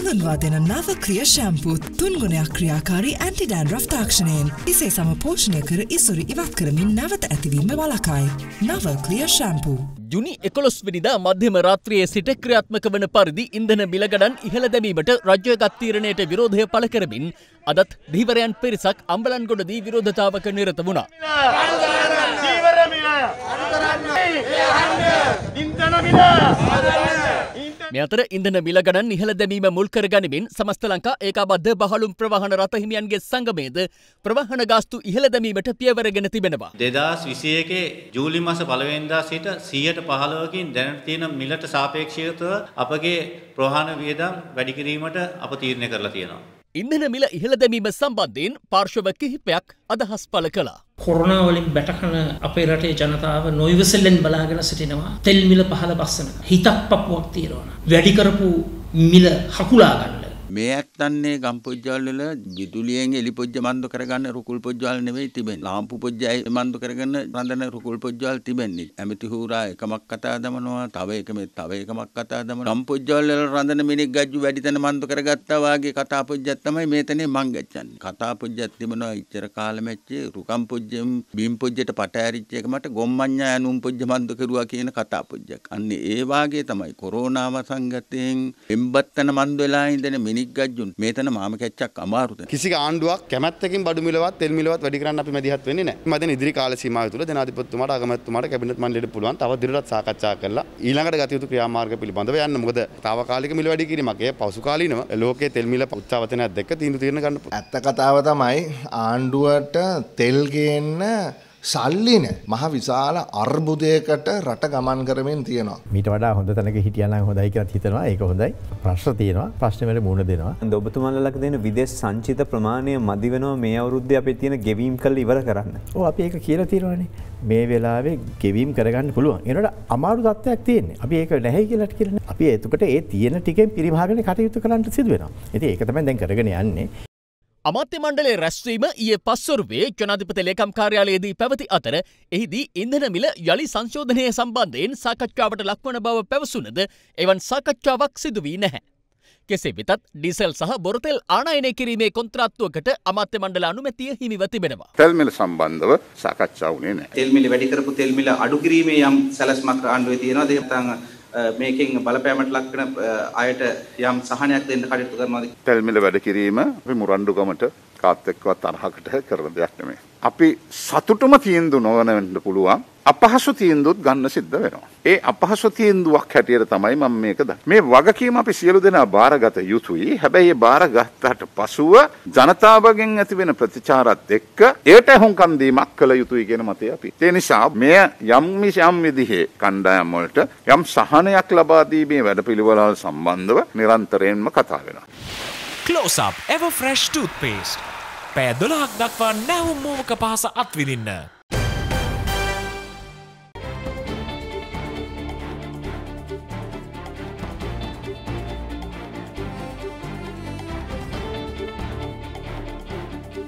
හඳුන්වා දෙන නව ක්‍රිය ශැම්පූත් තුන්ගුණයක් ක්‍රියාකාරී ඇන්ටිඩෑන් රෆ් තාක්ෂණයෙන් ඉසේ සම පෝෂණය කර ඉසුරි ඉවත් කරමින් නැවත ඇතිවීම වලකායි. නව ක්‍රිය ශැම්පූ. ජුනි එකොළොස් වෙනිදා මධ්‍යම රාත්‍රියයේ සිට ක්‍රියාත්මක වන පරිදි ඉන්ධන මිලගඩන් ඉහළ දැමීමට රජ්‍ය ගත්තීරණයට විරෝධය පළ කරමින් අදත් දීවරයන් පිරිසක් අම්බලන්ගොඩදී විරෝධතාවක නිරත වුණා. ඉන්ධන මිල! මේ අතර ඉන්ධන මිල ගණන් ඉහළ දැමීම මුල් කර ගනිමින් සමස්ත ලංකා ඒකාබද්ධ බහලුම් ප්‍රවාහන රථහිමියන්ගේ සංගමයේද ප්‍රවාහන ගාස්තු ඉහළ දැමීමට පියවරගෙන තිබෙනවා. 2021 ජූලි මාස 1 වෙනිදා සිට 115කින් දැනට තියෙන මිලට සාපේක්ෂව අපගේ ප්‍රවාහන වියදම් වැඩි කිරීමට අප තීරණය කරලා තියෙනවා. ඉන්ධන මිල ඉහළ දැමීම සම්බන්ධයෙන් පාර්ශව කිහිපයක් අදහස් පල කළා. කොරුණාවලින් බැටකන අපේ රටේ ජනතාව නොයිවසල්ලෙන් බලාගෙන සිටිනවා තෙල් මිල පහල බස්සන හිතක් පපුුවක් තීරවන. වැඩිකරපු මිල හකුලාගන්න. මේ ඇත්තන්නේ ගම් පොජ්ජවල වල විදුලියෙන් එලි පොජ්ජ මන්ද කරගන්න රුකුල් පොජ්ජවල් නෙවෙයි තිබෙන්නේ. ලාම්පු පොජ්ජයි මන්ද කරගන්න රඳන රුකුල් පොජ්ජවල් තිබෙන්නේ. ඇමති හූරා එකමක් කතා දමනවා, තව එකම තව එකමක් කතා දමනවා. ගම් පොජ්ජවල වල රඳන මිනිස් ගජ්ජු වැඩි තැන මන්ද කරගත්තා වාගේ කතා පොජ්ජක් තමයි මේතනේ මං ගැච්චන්නේ. කතා පොජ්ජක් තිබෙනවා ඉච්චර කාලෙමැච්චේ රුකම් පොජ්ජෙම් බීම් පොජ්ජට පට ඇරිච්ච එක මට ගොම්මඤ්ඤා යනුම් පොජ්ජ මන්ද කරුවා කියන කතා පොජ්ජක්. අන්නේ ඒ වාගේ තමයි කොරෝනාව සංගතයෙන් එම්බත්තන මන්ද වෙලා ඉඳන මිනිස් අධිග්ගජ්ජුන් මේතන මාම කැච්චක් අමාරුද කිසි ආණ්ඩුවක් කැමැත්තකින් බඩු මිලවත් තෙල් මිලවත් වැඩි කරන්න අපි මැදිහත් වෙන්නේ නැහැ මදෙන ඉදිරි කාල සීමාව තුළ ජනාධිපතිතුමාට අගමැතිතුමාට කැබිනට් මණ්ඩලයට පුළුවන් තව දිරටත් සාකච්ඡා කරලා ඊළඟට ගත යුතු ක්‍රියාමාර්ග පිළිබඳව යන්න මොකද తాවකාලික මිල වැඩි කිරීමක් ඒ පසුකාලීනව ලෝකයේ තෙල් මිල උත්සාහවතනක් දැක්ක තීන්දුව తీරන ගන්න ඇත්ත කතාව තමයි ආණ්ඩුවට තෙල් ගේන්න සල්ලි නෑ මහ විශාල අර්බුදයකට රට ගමන් කරමින් තියෙනවා මීට වඩා හොඳ තැනක හිටියන හොඳයි කියත් හිතනවා ඒක හොඳයි ප්‍රශ්න තියෙනවා ප්‍රශ්නවල මුණ දෙනවා ඔබතුමල්ලක් දෙන විදෙස් සංචිත ප්‍රමාණය මදි වෙනවා මේ අවුද්ධ අපේ තියෙන ගෙවීම් කල් ඉවර කරන්න ඕ අපි ඒක කියලා තිරවානේ මේ වෙලාවේ ගෙවීම් කරගන්න පුළුවන් එනට අමාරු දත්වයක් තියන්නේ අපි ඒක නැහැ කියලට කියරන අපි එතුකට ඒ තියෙන ටිකෙන් පිරිමාගෙන කටයුතු කරන්නට සිදුවෙන ඇති ඒකතම දැන් කරගෙන යන්නේ අමාත්‍ය මණ්ඩලේ රැස්වීම ඊයේ පස්වරුවේ ජනාධිපති ලේකම් කාර්යාලයේදී පැවති අතර එහිදී ඉන්ධන මිල යළි සංශෝධනය සම්බන්ධයෙන් සාකච්ඡාවට ලක්වන බව පැවසුනද එවන් සාකච්ඡාවක් සිදුවී නැහැ. කෙසේ වෙතත් ඩිසල් සහ බොරතෙල් ආනයනය කිරීමේ කොන්ත්‍රාත්තුවකට අමාත්‍ය මණ්ඩල අනුමැතිය හිමිව තිබෙනවා. තෙල්මිල සම්බන්ධව සාකච්ඡා වුණේ නැහැ. තෙල්මිල වැඩි කරපු තෙල්මිල අඩු කිරීමේ යම් සැලැස්මක් ආණ්ඩුවේ තියෙනවා. මේකෙන් බලපෑමට ලක්වන අයට යම් සහනයක් දෙන්න කටයුතු කරනවාද? තැල්මිල වැඩ කිරීම අපි මුරණ්ඩුකමට කාත් එක්කවත් තරහකට කරන දෙයක් නෙමෙයි. අපි සතුටුම තීන්දුව නොවන වෙන්න පුළුවන්. අපහසු තීන්දුවත් ගන්න සිද්ධ වෙනවා. ඒ අපහසු තීන්දුවක් හැටියට තමයි මම මේක දන්නේ. මේ වගකීම අපි සියලු දෙනා බාරගත යුතුයි. හැබැයි ඒ බාරගත්තාට පසුව ජනතාවගෙන් ඇතිවෙන ප්‍රතිචාරات එක්ක ඒට හොංකම් දීමක් කළ යුතුයි කියන මතය අපි. ඒ නිසා මෙය යම් යම් විදිහේ කණ්ඩායම් වලට යම් සහනයක් ලබා දීමේ වැඩපිළිවෙළ සම්බන්ධව නිරන්තරයෙන්ම කතා වෙනවා. Close up Ever Fresh Toothpaste. පෑ 12ක් දක්වා නැවුම් මෝමක පහස අත්විඳින්න.